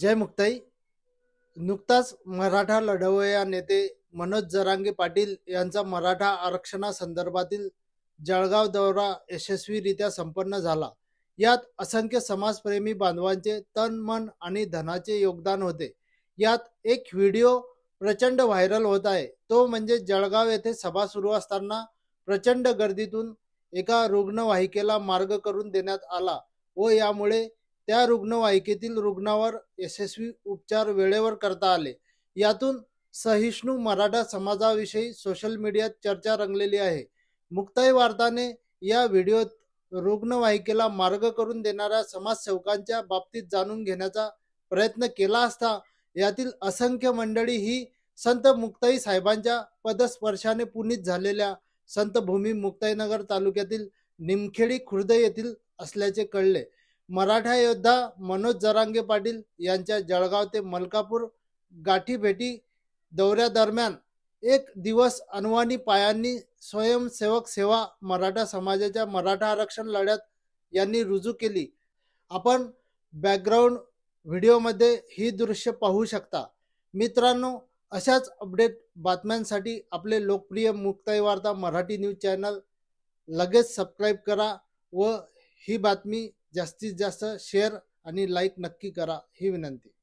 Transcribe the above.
जय मुक्ताई नुकताच मराठा लढवया नेते मनोज जरांगे पाटील यांचा मराठा आरक्षणासंदर्भातील जळगाव दौरा यशस्वीरित्या संपन्न झाला यात असंख्य समाजप्रेमी बांधवांचे तन मन आणि धनाचे योगदान होते यात एक व्हिडिओ प्रचंड व्हायरल होत आहे तो म्हणजे जळगाव येथे सभा सुरू असताना प्रचंड गर्दीतून एका रुग्णवाहिकेला मार्ग करून देण्यात आला व यामुळे त्या रुग्णवाहिकेतील रुग्णावर यशस्वी उपचार वेळेवर करता आले यातून सहिष्णू मराठा समाजाविषयी सोशल मीडियात चर्चा रंगलेली आहे मुक्ताई वार्ताने या व्हिडिओत रुग्णवाहिकेला मार्ग करून देणाऱ्या समाजसेवकांच्या बाबतीत जाणून घेण्याचा प्रयत्न केला असता यातील असंख्य मंडळी ही संत मुक्ताई साहेबांच्या पदस्पर्शाने पुनित झालेल्या संतभूमी मुक्ताईनगर तालुक्यातील निमखेडी खुर्द येथील असल्याचे कळले मराठा योद्धा मनोज जरांगे पाटील यांच्या जळगाव ते मलकापूर गाठी भेटी दौऱ्यादरम्यान एक दिवस अनुवानी पायांनी स्वयंसेवक सेवा मराठा समाजाच्या मराठा आरक्षण लढ्यात यांनी रुजू केली आपण बॅकग्राऊंड व्हिडिओमध्ये ही दृश्य पाहू शकता मित्रांनो अशाच अपडेट बातम्यांसाठी आपले लोकप्रिय मुक्ताई वार्ता मराठी न्यूज चॅनल लगेच सबस्क्राईब करा व ही बातमी जास्तीत जास्त शेअर आणि लाईक नक्की करा ही विनंती